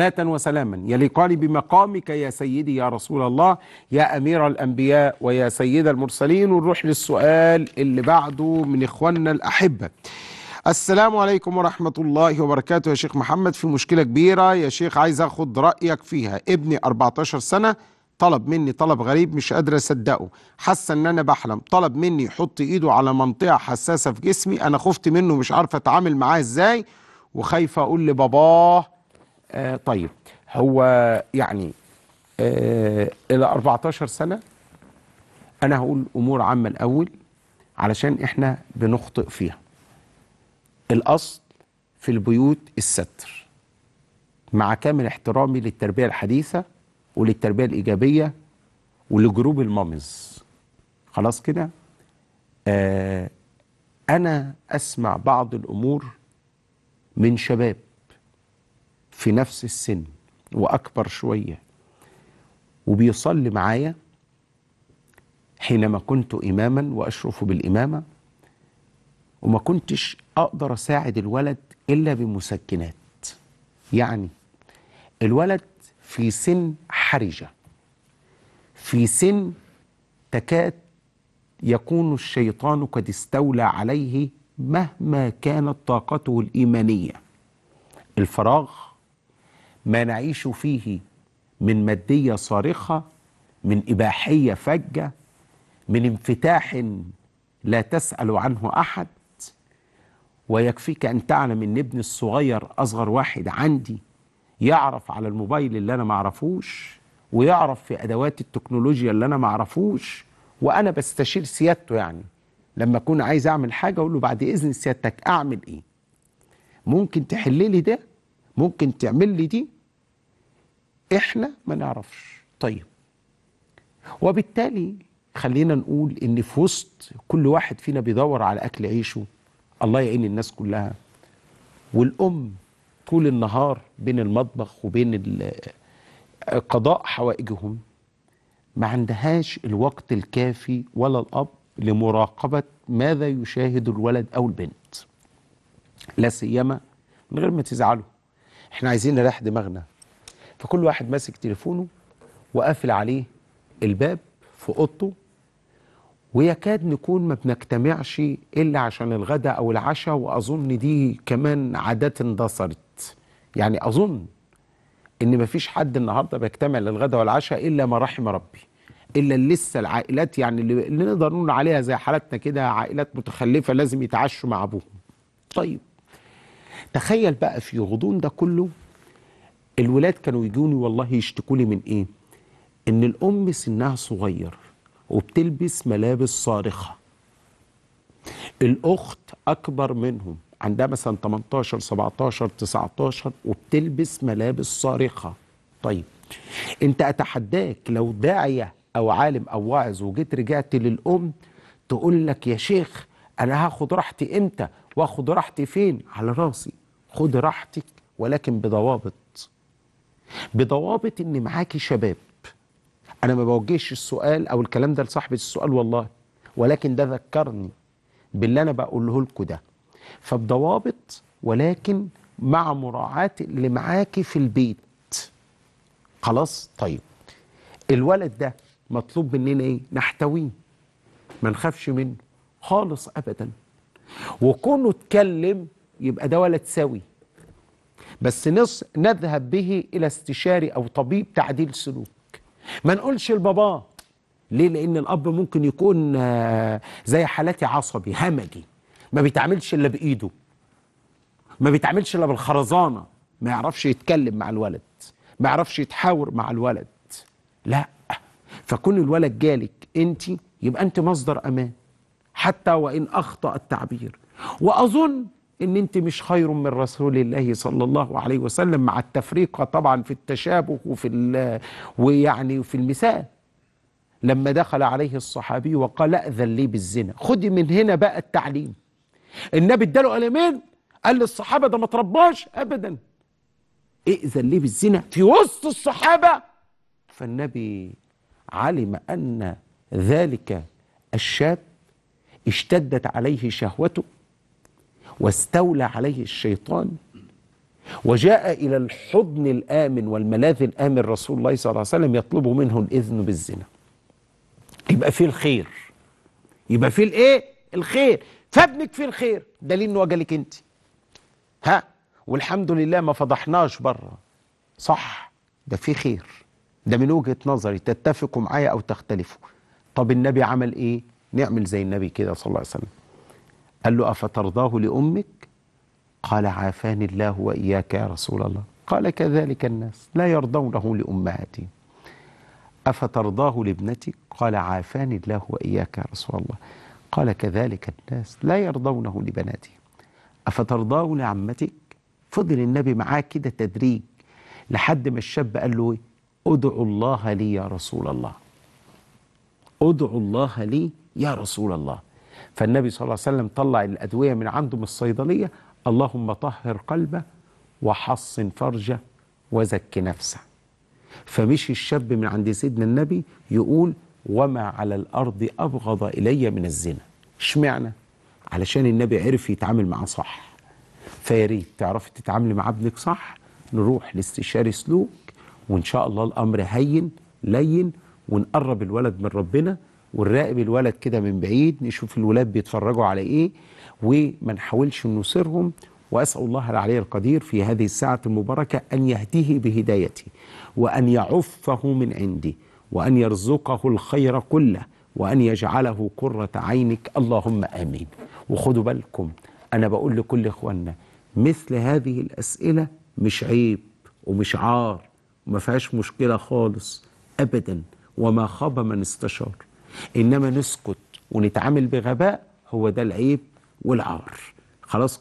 صلاة وسلاما يليقان بمقامك يا سيدي يا رسول الله يا أمير الأنبياء ويا سيد المرسلين ونروح للسؤال اللي بعده من إخواننا الأحبة السلام عليكم ورحمة الله وبركاته يا شيخ محمد في مشكلة كبيرة يا شيخ عايز أخد رأيك فيها ابني 14 سنة طلب مني طلب غريب مش قادر أصدقه حس إن أنا بحلم طلب مني يحط إيده على منطقة حساسة في جسمي أنا خفت منه مش عارفة أتعامل معاه إزاي وخايفة أقول لباباه آه طيب هو يعني آه الى 14 سنه انا هقول امور عامه الاول علشان احنا بنخطئ فيها الاصل في البيوت الستر مع كامل احترامي للتربيه الحديثه وللتربيه الايجابيه ولجروب المامز خلاص كده آه انا اسمع بعض الامور من شباب في نفس السن وأكبر شوية وبيصلي معايا حينما كنت إماما وأشرف بالإمامة وما كنتش أقدر أساعد الولد إلا بمسكنات يعني الولد في سن حرجة في سن تكاد يكون الشيطان قد استولى عليه مهما كانت طاقته الإيمانية الفراغ ما نعيش فيه من مادية صارخة من إباحية فجة من انفتاح لا تسأل عنه أحد ويكفيك أن تعلم أن ابني الصغير أصغر واحد عندي يعرف على الموبايل اللي أنا معرفوش ويعرف في أدوات التكنولوجيا اللي أنا معرفوش وأنا بستشير سيادته يعني لما أكون عايز أعمل حاجة أقول له بعد إذن سيادتك أعمل إيه ممكن تحل لي ده ممكن تعمل لي دي احنا ما نعرفش طيب وبالتالي خلينا نقول ان في وسط كل واحد فينا بيدور على اكل عيشه الله يعين الناس كلها والام طول النهار بين المطبخ وبين قضاء حوائجهم ما عندهاش الوقت الكافي ولا الاب لمراقبه ماذا يشاهد الولد او البنت لا سيما من غير ما تزعلوا احنا عايزين نريح دماغنا فكل واحد ماسك تليفونه وقافل عليه الباب في اوضته ويكاد نكون ما بنجتمعش الا عشان الغداء او العشاء واظن دي كمان عادات اندثرت يعني اظن ان ما فيش حد النهارده بيجتمع للغداء والعشاء الا ما رحم ربي الا لسه العائلات يعني اللي نقدر نقول عليها زي حالتنا كده عائلات متخلفه لازم يتعشوا مع ابوهم طيب تخيل بقى في غضون ده كله الولاد كانوا يجوني والله يشتكوا لي من ايه ان الام سنها صغير وبتلبس ملابس صارخه الاخت اكبر منهم عندها مثلا 18 17 19 وبتلبس ملابس صارخه طيب انت اتحداك لو داعيه او عالم او واعظ وجيت رجعت للام تقول لك يا شيخ انا هاخد راحتي امتى واخد راحتي فين على راسي خد راحتك ولكن بضوابط بضوابط ان معاكي شباب انا ما بوجهش السؤال او الكلام ده لصاحبة السؤال والله ولكن ده ذكرني باللي انا بقوله لكم ده فبضوابط ولكن مع مراعاة اللي معاكي في البيت خلاص طيب الولد ده مطلوب مننا ايه نحتويه ما نخافش منه خالص ابدا وكونه اتكلم يبقى ده ولد سوي بس نص نذهب به إلى استشاري أو طبيب تعديل سلوك ما نقولش لباباه ليه لأن الأب ممكن يكون آه، زي حالاتي عصبي همجي ما بيتعاملش إلا بإيده ما بيتعاملش إلا بالخرزانة ما يعرفش يتكلم مع الولد ما يعرفش يتحاور مع الولد لا فكون الولد جالك أنت يبقى أنت مصدر أمان حتى وإن أخطأ التعبير وأظن ان انت مش خير من رسول الله صلى الله عليه وسلم مع التفريقه طبعا في التشابه وفي ويعني في المثال لما دخل عليه الصحابي وقال اذن لي بالزنا خدي من هنا بقى التعليم النبي اداله قلمين قال للصحابه ده ما ترباش ابدا ائذن لي بالزنا في وسط الصحابه فالنبي علم ان ذلك الشاب اشتدت عليه شهوته واستولى عليه الشيطان وجاء إلى الحضن الآمن والملاذ الآمن رسول الله صلى الله عليه وسلم يطلب منه الإذن بالزنا يبقى فيه الخير يبقى فيه الإيه؟ الخير فابنك فيه الخير دليل إنه جالك أنت ها والحمد لله ما فضحناش بره صح ده فيه خير ده من وجهة نظري تتفقوا معايا أو تختلفوا طب النبي عمل إيه؟ نعمل زي النبي كده صلى الله عليه وسلم قال له أفترضاه لأمك قال عافاني الله وإياك يا رسول الله قال كذلك الناس لا يرضونه لأمهاتهم أفترضاه لابنتك قال عافاني الله وإياك يا رسول الله قال كذلك الناس لا يرضونه لبناتهم أفترضاه لعمتك فضل النبي معاه كده تدريج لحد ما الشاب قال له ايه ادعو الله لي يا رسول الله ادعو الله لي يا رسول الله فالنبي صلى الله عليه وسلم طلع الأدوية من عنده من الصيدلية اللهم طهر قلبه وحصن فرجه وزك نفسه فمشي الشاب من عند سيدنا النبي يقول وما على الأرض أبغض إلي من الزنا اشمعنى علشان النبي عرف يتعامل معاه صح فياريت تعرفي تتعاملي مع ابنك صح نروح لاستشاري سلوك وإن شاء الله الأمر هين لين ونقرب الولد من ربنا ونراقب الولد كده من بعيد نشوف الولاد بيتفرجوا على ايه وما نحاولش نسرهم وأسأل الله العلي القدير في هذه الساعة المباركة أن يهديه بهدايتي وأن يعفه من عندي وأن يرزقه الخير كله وأن يجعله قرة عينك اللهم آمين وخدوا بالكم أنا بقول لكل إخواننا مثل هذه الأسئلة مش عيب ومش عار وما فيهاش مشكلة خالص أبدا وما خاب من استشار إنما نسكت ونتعامل بغباء هو ده العيب والعار خلاص